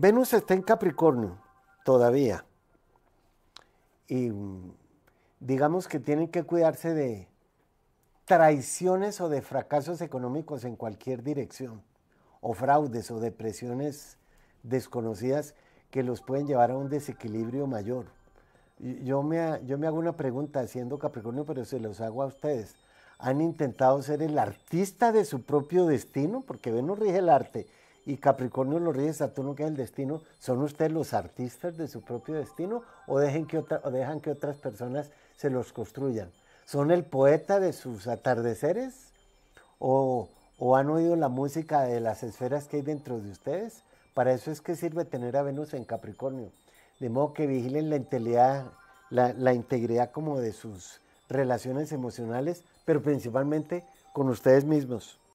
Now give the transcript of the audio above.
Venus está en Capricornio todavía. Y digamos que tienen que cuidarse de traiciones o de fracasos económicos en cualquier dirección, o fraudes o depresiones desconocidas que los pueden llevar a un desequilibrio mayor. Yo me, yo me hago una pregunta haciendo Capricornio, pero se los hago a ustedes. ¿Han intentado ser el artista de su propio destino? Porque Venus rige el arte y Capricornio, los Reyes Saturno, que es el destino, ¿son ustedes los artistas de su propio destino o, dejen que dejan que otras personas se los construyan? ¿Son el poeta de sus atardeceres? ¿O, ¿O han oído la música de las esferas que hay dentro de ustedes? Para eso es que sirve tener a Venus en Capricornio. De modo que vigilen la integridad, la integridad como de sus relaciones emocionales, pero principalmente con ustedes mismos.